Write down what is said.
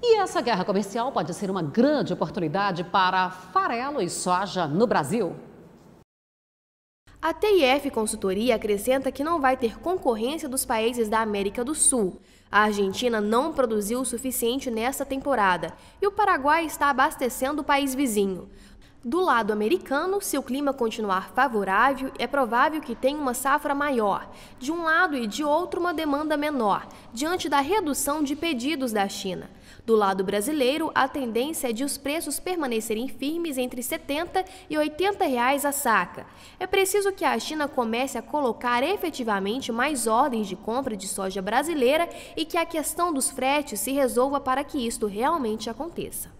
E essa guerra comercial pode ser uma grande oportunidade para farelo e soja no Brasil. A TIF Consultoria acrescenta que não vai ter concorrência dos países da América do Sul. A Argentina não produziu o suficiente nesta temporada e o Paraguai está abastecendo o país vizinho. Do lado americano, se o clima continuar favorável, é provável que tenha uma safra maior, de um lado e de outro uma demanda menor, diante da redução de pedidos da China. Do lado brasileiro, a tendência é de os preços permanecerem firmes entre 70 e 80 reais a saca. É preciso que a China comece a colocar efetivamente mais ordens de compra de soja brasileira e que a questão dos fretes se resolva para que isto realmente aconteça.